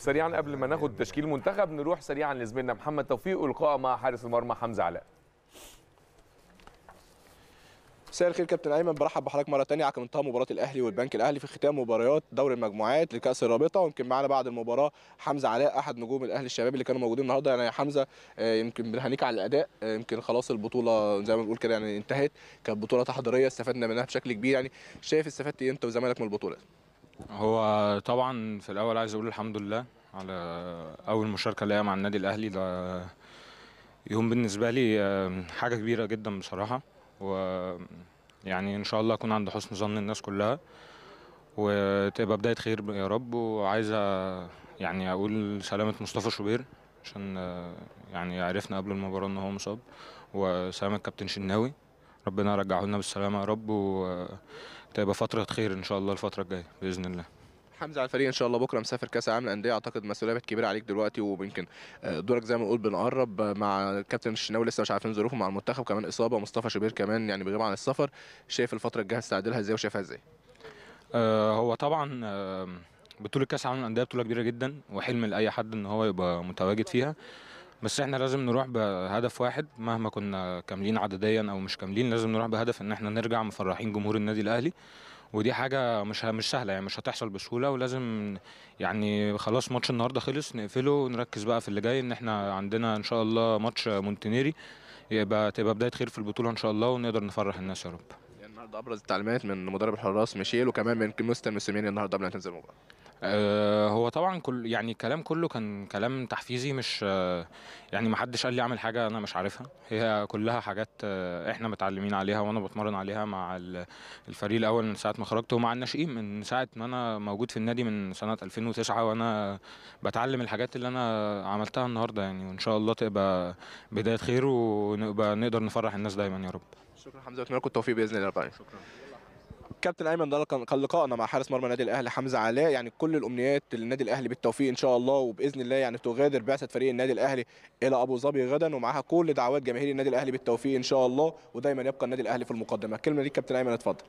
سريعا قبل ما ناخد تشكيل منتخب نروح سريعا لزميلنا محمد توفيق ولقاء مع حارس المرمى حمزه علاء مساء الخير كابتن ايمن برحب بحضرتك مره ثانيه على منتهى مباراه الاهلي والبنك الاهلي في ختام مباريات دوري المجموعات لكاس الرابطه ويمكن معانا بعد المباراه حمزه علاء احد نجوم الاهلي الشباب اللي كانوا موجودين النهارده يعني يا حمزه آه، يمكن بنهنيك على الاداء آه، يمكن خلاص البطوله زي ما بنقول كده يعني انتهت كانت بطوله تحضيريه استفدنا منها بشكل كبير يعني شايف استفدت ايه انت وزمايلك من البطوله هو طبعا في الاول عايز اقول الحمد لله على اول مشاركه ليا مع النادي الاهلي ده يوم بالنسبه لي حاجه كبيره جدا بصراحه و يعني ان شاء الله اكون عند حسن ظن الناس كلها وتبقى بدايه خير يا رب وعايز يعني اقول سلامه مصطفى شوبير عشان آه، يعني عرفنا قبل المباراه ان هو مصاب وسلامه كابتن شناوي ربنا يرجعه لنا بالسلامه يا رب وتبقى آه، فتره خير ان شاء الله الفتره الجايه باذن الله حمزه على الفريق ان شاء الله بكره مسافر كاس العالم للانديه اعتقد مسؤوليه كبيره عليك دلوقتي ويمكن آه، دورك زي ما نقول بنقرب آه، مع الكابتن الشناوي لسه مش عارفين ظروفه مع المنتخب كمان اصابه مصطفى شوبير كمان يعني بيغيب عن السفر شايف الفتره الجايه هتستعدلها ازاي وشايفها ازاي؟ هو طبعا بطوله كاس العالم للانديه بطوله كبيره جدا وحلم لاي حد ان هو يبقى متواجد فيها بس احنا لازم نروح بهدف واحد مهما كنا كاملين عدديا او مش كاملين لازم نروح بهدف ان احنا نرجع مفرحين جمهور النادي الاهلي ودي حاجه مش مش سهله يعني مش هتحصل بسهوله ولازم يعني خلاص ماتش النهارده خلص نقفله ونركز بقى في اللي جاي ان احنا عندنا ان شاء الله ماتش مونتينيري يبقى تبقى بدايه خير في البطوله ان شاء الله ونقدر نفرح الناس يا رب النهارده ابرز التعليمات من مدرب الحراس ميشيل وكمان من مستر موسيماني النهارده قبل ما تنزل المباراه آه، هو طبعا كل يعني الكلام كله كان كلام تحفيزي مش آه، يعني ما حدش قال لي اعمل حاجه انا مش عارفها هي كلها حاجات آه، احنا متعلمين عليها وانا بتمرن عليها مع الفريق الاول من ساعه ما خرجت ومع الناشئين من ساعه ما انا موجود في النادي من سنه 2009 وانا بتعلم الحاجات اللي انا عملتها النهارده يعني وان شاء الله تبقى بدايه خير ونبقى نقدر نفرح الناس دايما يا رب شكرا حمزه اتمنى لكم التوفيق باذن الله معاك شكرا كابتن ايمن ده كان لقائنا مع حارس مرمى النادي الاهلي حمزه علاء يعني كل الامنيات للنادي الاهلي بالتوفيق ان شاء الله وباذن الله يعني تغادر بعثه فريق النادي الاهلي الى ابو ظبي غدا ومعها كل دعوات جماهير النادي الاهلي بالتوفيق ان شاء الله ودايما يبقى النادي الاهلي في المقدمه الكلمه دي كابتن ايمن اتفضل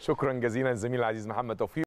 شكرا جزيلا الزميل العزيز محمد توفيق